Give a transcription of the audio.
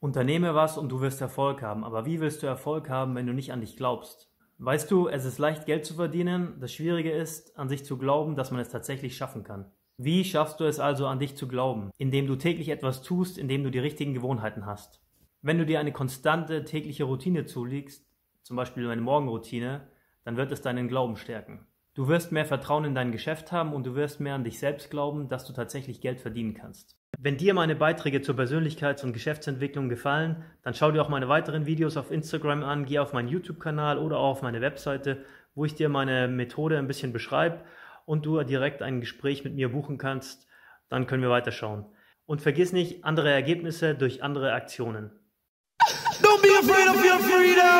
Unternehme was und du wirst Erfolg haben. Aber wie willst du Erfolg haben, wenn du nicht an dich glaubst? Weißt du, es ist leicht Geld zu verdienen. Das Schwierige ist, an sich zu glauben, dass man es tatsächlich schaffen kann. Wie schaffst du es also, an dich zu glauben? Indem du täglich etwas tust, indem du die richtigen Gewohnheiten hast. Wenn du dir eine konstante tägliche Routine zulegst, zum Beispiel eine Morgenroutine, dann wird es deinen Glauben stärken. Du wirst mehr Vertrauen in dein Geschäft haben und du wirst mehr an dich selbst glauben, dass du tatsächlich Geld verdienen kannst. Wenn dir meine Beiträge zur Persönlichkeits- und Geschäftsentwicklung gefallen, dann schau dir auch meine weiteren Videos auf Instagram an, geh auf meinen YouTube-Kanal oder auch auf meine Webseite, wo ich dir meine Methode ein bisschen beschreibe und du direkt ein Gespräch mit mir buchen kannst. Dann können wir weiterschauen. Und vergiss nicht, andere Ergebnisse durch andere Aktionen. Don't be afraid of your freedom!